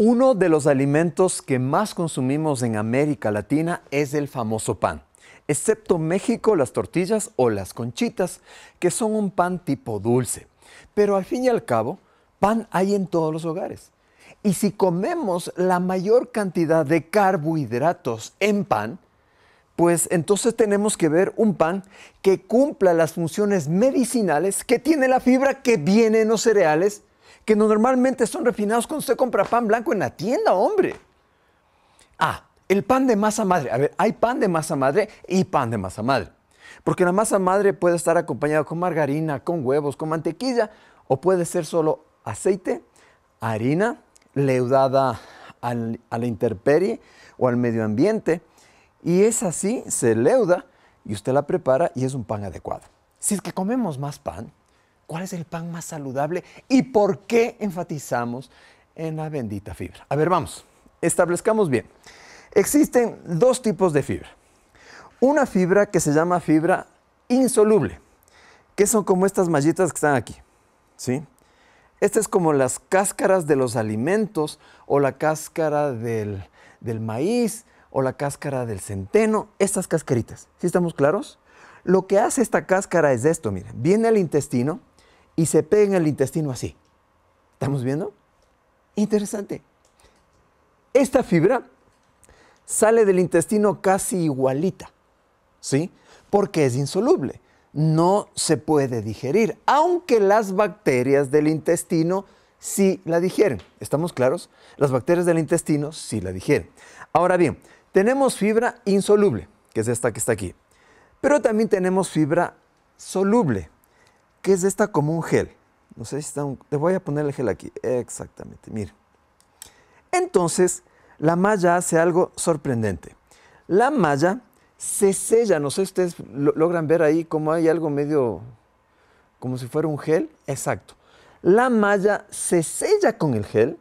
Uno de los alimentos que más consumimos en América Latina es el famoso pan, excepto México, las tortillas o las conchitas, que son un pan tipo dulce. Pero al fin y al cabo, pan hay en todos los hogares. Y si comemos la mayor cantidad de carbohidratos en pan, pues entonces tenemos que ver un pan que cumpla las funciones medicinales que tiene la fibra que viene en los cereales que normalmente son refinados cuando usted compra pan blanco en la tienda, hombre. Ah, el pan de masa madre. A ver, hay pan de masa madre y pan de masa madre. Porque la masa madre puede estar acompañada con margarina, con huevos, con mantequilla, o puede ser solo aceite, harina, leudada a la intemperie o al medio ambiente. Y es así, se leuda y usted la prepara y es un pan adecuado. Si es que comemos más pan, ¿Cuál es el pan más saludable y por qué enfatizamos en la bendita fibra? A ver, vamos, establezcamos bien. Existen dos tipos de fibra. Una fibra que se llama fibra insoluble, que son como estas mallitas que están aquí, ¿sí? Esta es como las cáscaras de los alimentos o la cáscara del, maíz o la cáscara del centeno, estas cascaritas. ¿Sí estamos claros? Lo que hace esta cáscara es esto, miren, viene al intestino, y se pega al intestino así. ¿Estamos viendo? Interesante. Esta fibra sale del intestino casi igualita, ¿sí? Porque es insoluble, no se puede digerir, aunque las bacterias del intestino sí la digieren. ¿Estamos claros? Las bacterias del intestino sí la digieren. Ahora bien, tenemos fibra insoluble, que es esta que está aquí, pero también tenemos fibra soluble, es esta como un gel. No sé si está un... Te voy a poner el gel aquí. Exactamente, Mire. Entonces, la malla hace algo sorprendente. La malla se sella, no sé si ustedes logran ver ahí como hay algo medio, como si fuera un gel. Exacto. La malla se sella con el gel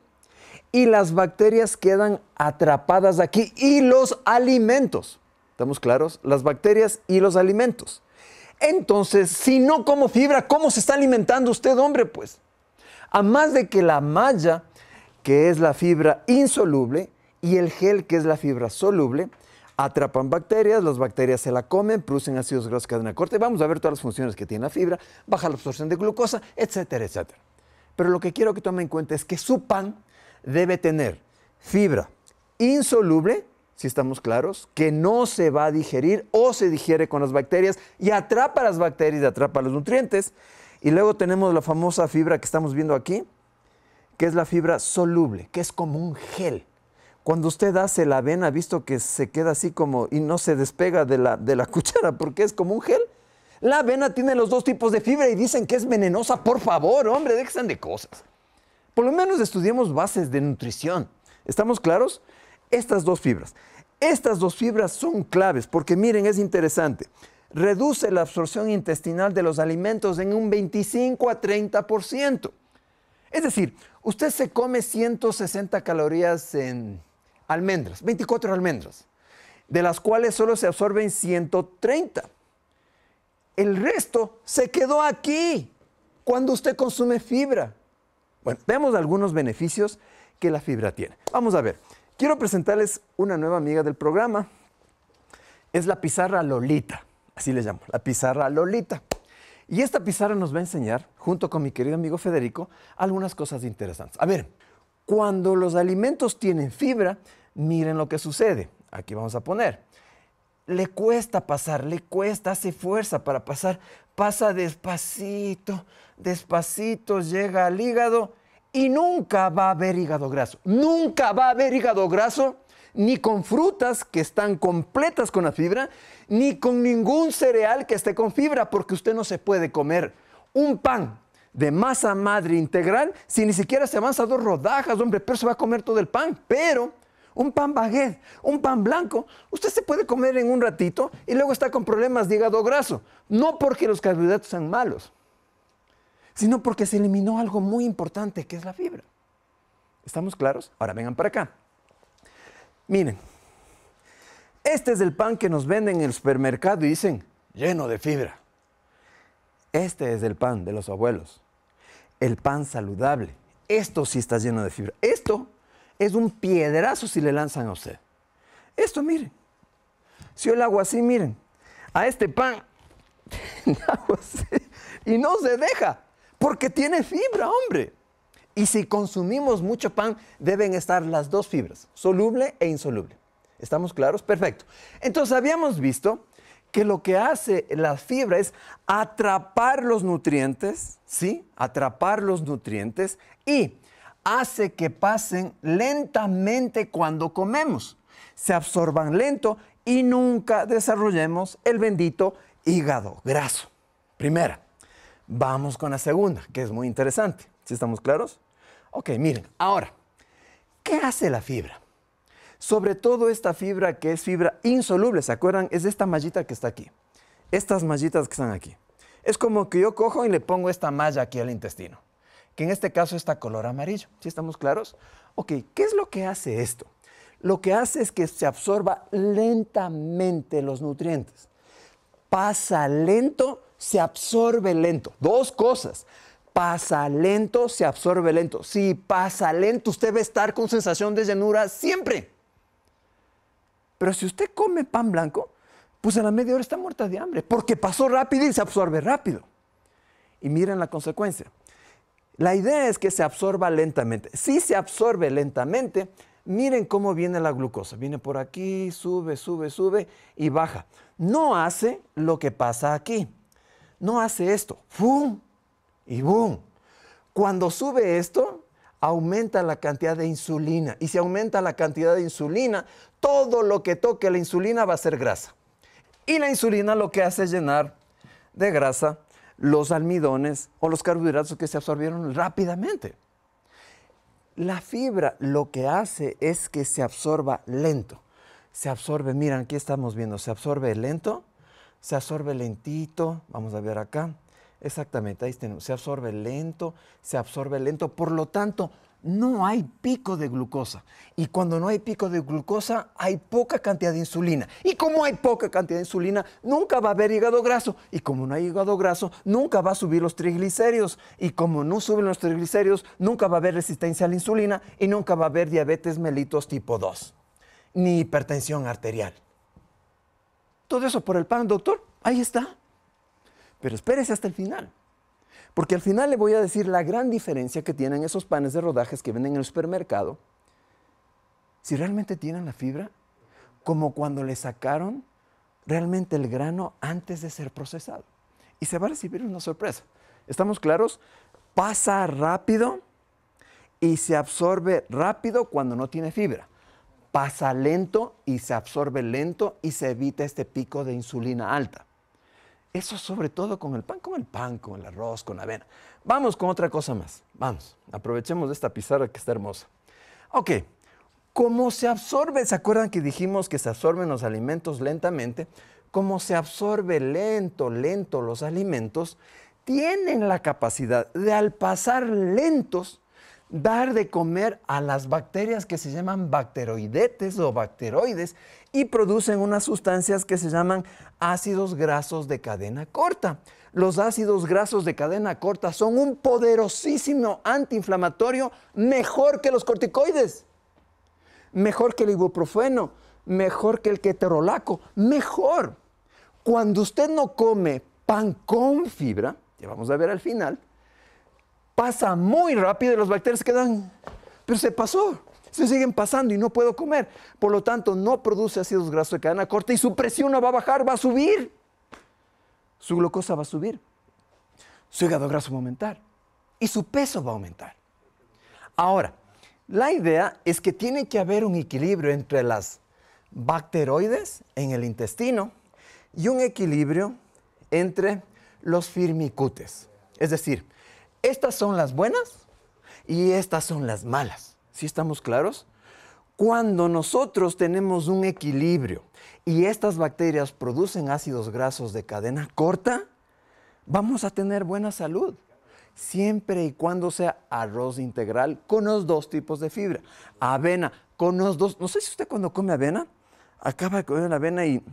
y las bacterias quedan atrapadas aquí y los alimentos. ¿Estamos claros? Las bacterias y los alimentos. Entonces, si no como fibra, ¿cómo se está alimentando usted, hombre? Pues, a más de que la malla, que es la fibra insoluble, y el gel, que es la fibra soluble, atrapan bacterias, las bacterias se la comen, producen ácidos grasos cadena corte, vamos a ver todas las funciones que tiene la fibra, baja la absorción de glucosa, etcétera, etcétera. Pero lo que quiero que tomen en cuenta es que su pan debe tener fibra insoluble, si estamos claros, que no se va a digerir o se digiere con las bacterias y atrapa las bacterias y atrapa los nutrientes. Y luego tenemos la famosa fibra que estamos viendo aquí, que es la fibra soluble, que es como un gel. Cuando usted hace la avena, visto que se queda así como y no se despega de la, de la cuchara porque es como un gel. La avena tiene los dos tipos de fibra y dicen que es venenosa. Por favor, hombre, dejen de cosas. Por lo menos estudiemos bases de nutrición. ¿Estamos claros? Estas dos fibras. Estas dos fibras son claves porque miren, es interesante. Reduce la absorción intestinal de los alimentos en un 25 a 30%. Es decir, usted se come 160 calorías en almendras, 24 almendras, de las cuales solo se absorben 130. El resto se quedó aquí cuando usted consume fibra. Bueno, vemos algunos beneficios que la fibra tiene. Vamos a ver. Quiero presentarles una nueva amiga del programa. Es la pizarra Lolita, así le llamo, la pizarra Lolita. Y esta pizarra nos va a enseñar, junto con mi querido amigo Federico, algunas cosas interesantes. A ver, cuando los alimentos tienen fibra, miren lo que sucede. Aquí vamos a poner. Le cuesta pasar, le cuesta, hace fuerza para pasar. Pasa despacito, despacito, llega al hígado y nunca va a haber hígado graso. Nunca va a haber hígado graso ni con frutas que están completas con la fibra, ni con ningún cereal que esté con fibra, porque usted no se puede comer un pan de masa madre integral si ni siquiera se avanza dos rodajas, hombre, pero se va a comer todo el pan, pero un pan baguette, un pan blanco, usted se puede comer en un ratito y luego está con problemas de hígado graso, no porque los carbohidratos sean malos, sino porque se eliminó algo muy importante que es la fibra. ¿Estamos claros? Ahora vengan para acá. Miren, este es el pan que nos venden en el supermercado y dicen, lleno de fibra. Este es el pan de los abuelos, el pan saludable. Esto sí está lleno de fibra. Esto es un piedrazo si le lanzan a usted. Esto, miren. Si yo lo hago así, miren. A este pan, y no se deja porque tiene fibra, hombre. Y si consumimos mucho pan, deben estar las dos fibras, soluble e insoluble. ¿Estamos claros? Perfecto. Entonces habíamos visto que lo que hace la fibra es atrapar los nutrientes, ¿sí? Atrapar los nutrientes y hace que pasen lentamente cuando comemos. Se absorban lento y nunca desarrollemos el bendito hígado graso. Primera. Vamos con la segunda, que es muy interesante. ¿Sí estamos claros? Ok, miren, ahora, ¿qué hace la fibra? Sobre todo esta fibra que es fibra insoluble, ¿se acuerdan? Es esta mallita que está aquí. Estas mallitas que están aquí. Es como que yo cojo y le pongo esta malla aquí al intestino, que en este caso está color amarillo. ¿Sí estamos claros? Ok, ¿qué es lo que hace esto? Lo que hace es que se absorba lentamente los nutrientes. Pasa lento se absorbe lento. Dos cosas. Pasa lento, se absorbe lento. Si pasa lento, usted va a estar con sensación de llenura siempre. Pero si usted come pan blanco, pues a la media hora está muerta de hambre, porque pasó rápido y se absorbe rápido. Y miren la consecuencia. La idea es que se absorba lentamente. Si se absorbe lentamente, miren cómo viene la glucosa. Viene por aquí, sube, sube, sube y baja. No hace lo que pasa aquí no hace esto. ¡Bum! Y ¡bum! Cuando sube esto, aumenta la cantidad de insulina. Y si aumenta la cantidad de insulina, todo lo que toque la insulina va a ser grasa. Y la insulina lo que hace es llenar de grasa los almidones o los carbohidratos que se absorbieron rápidamente. La fibra lo que hace es que se absorba lento. Se absorbe, miren, aquí estamos viendo, se absorbe lento se absorbe lentito, vamos a ver acá, exactamente, ahí se absorbe lento, se absorbe lento, por lo tanto, no hay pico de glucosa. Y cuando no hay pico de glucosa, hay poca cantidad de insulina. Y como hay poca cantidad de insulina, nunca va a haber hígado graso. Y como no hay hígado graso, nunca va a subir los triglicéridos. Y como no suben los triglicéridos, nunca va a haber resistencia a la insulina y nunca va a haber diabetes mellitus tipo 2, ni hipertensión arterial. Todo eso por el pan, doctor, ahí está. Pero espérese hasta el final. Porque al final le voy a decir la gran diferencia que tienen esos panes de rodajes que venden en el supermercado. Si realmente tienen la fibra, como cuando le sacaron realmente el grano antes de ser procesado. Y se va a recibir una sorpresa. ¿Estamos claros? Pasa rápido y se absorbe rápido cuando no tiene fibra pasa lento y se absorbe lento y se evita este pico de insulina alta. Eso sobre todo con el pan, con el pan, con el arroz, con la avena. Vamos con otra cosa más. Vamos, aprovechemos de esta pizarra que está hermosa. Ok, como se absorbe? ¿Se acuerdan que dijimos que se absorben los alimentos lentamente? Como se absorbe lento, lento los alimentos, tienen la capacidad de al pasar lentos, dar de comer a las bacterias que se llaman bacteroidetes o bacteroides y producen unas sustancias que se llaman ácidos grasos de cadena corta. Los ácidos grasos de cadena corta son un poderosísimo antiinflamatorio mejor que los corticoides, mejor que el ibuprofeno, mejor que el ketorolaco, mejor. Cuando usted no come pan con fibra, ya vamos a ver al final, pasa muy rápido y las bacterias quedan, pero se pasó. Se siguen pasando y no puedo comer. Por lo tanto, no produce ácidos grasos de cadena corta y su presión no va a bajar, va a subir. Su glucosa va a subir. Su hígado graso va a aumentar. Y su peso va a aumentar. Ahora, la idea es que tiene que haber un equilibrio entre las bacteroides en el intestino y un equilibrio entre los firmicutes. Es decir, estas son las buenas y estas son las malas. ¿Sí estamos claros? Cuando nosotros tenemos un equilibrio y estas bacterias producen ácidos grasos de cadena corta, vamos a tener buena salud, siempre y cuando sea arroz integral con los dos tipos de fibra, avena con los dos, no sé si usted cuando come avena, acaba de comer la avena y,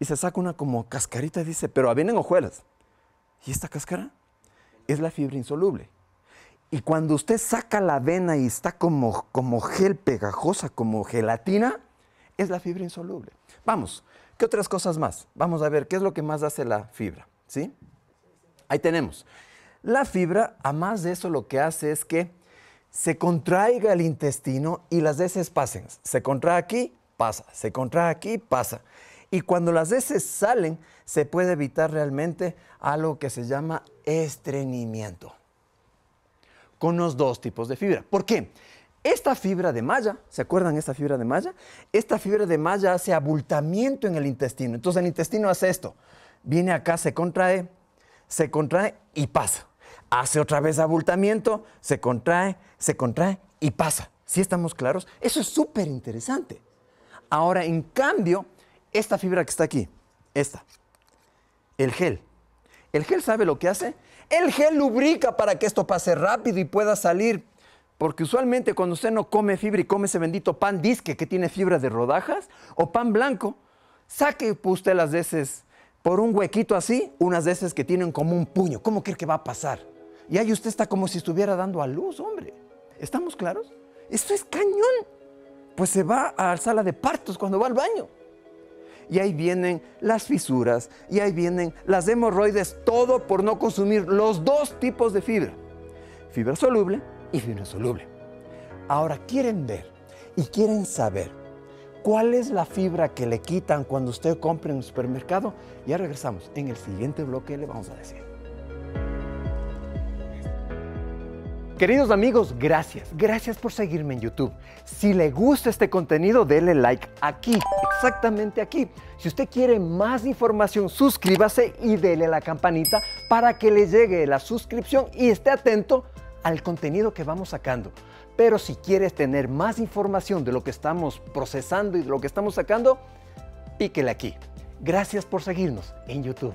y se saca una como cascarita y dice, pero avena en hojuelas. ¿Y esta cáscara? es la fibra insoluble. Y cuando usted saca la avena y está como, como gel pegajosa, como gelatina, es la fibra insoluble. Vamos, ¿qué otras cosas más? Vamos a ver, ¿qué es lo que más hace la fibra? ¿Sí? Ahí tenemos. La fibra, a más de eso, lo que hace es que se contraiga el intestino y las heces pasen. Se contrae aquí, pasa. Se contrae aquí, pasa. Y cuando las heces salen, se puede evitar realmente algo que se llama estreñimiento. Con los dos tipos de fibra. ¿Por qué? Esta fibra de malla, ¿se acuerdan esta fibra de malla? Esta fibra de malla hace abultamiento en el intestino. Entonces el intestino hace esto. Viene acá, se contrae, se contrae y pasa. Hace otra vez abultamiento, se contrae, se contrae y pasa. ¿Sí estamos claros? Eso es súper interesante. Ahora, en cambio, esta fibra que está aquí, esta, el gel, ¿El gel sabe lo que hace? El gel lubrica para que esto pase rápido y pueda salir. Porque usualmente cuando usted no come fibra y come ese bendito pan disque que tiene fibra de rodajas o pan blanco, saque usted las veces por un huequito así, unas veces que tienen como un puño. ¿Cómo cree que va a pasar? Y ahí usted está como si estuviera dando a luz, hombre. ¿Estamos claros? Esto es cañón. Pues se va a la sala de partos cuando va al baño y ahí vienen las fisuras, y ahí vienen las hemorroides, todo por no consumir los dos tipos de fibra, fibra soluble y fibra insoluble. Ahora quieren ver y quieren saber cuál es la fibra que le quitan cuando usted compra en un supermercado. Ya regresamos, en el siguiente bloque le vamos a decir. Queridos amigos, gracias. Gracias por seguirme en YouTube. Si le gusta este contenido, dele like aquí, exactamente aquí. Si usted quiere más información, suscríbase y dele la campanita para que le llegue la suscripción y esté atento al contenido que vamos sacando. Pero si quieres tener más información de lo que estamos procesando y de lo que estamos sacando, píquele aquí. Gracias por seguirnos en YouTube.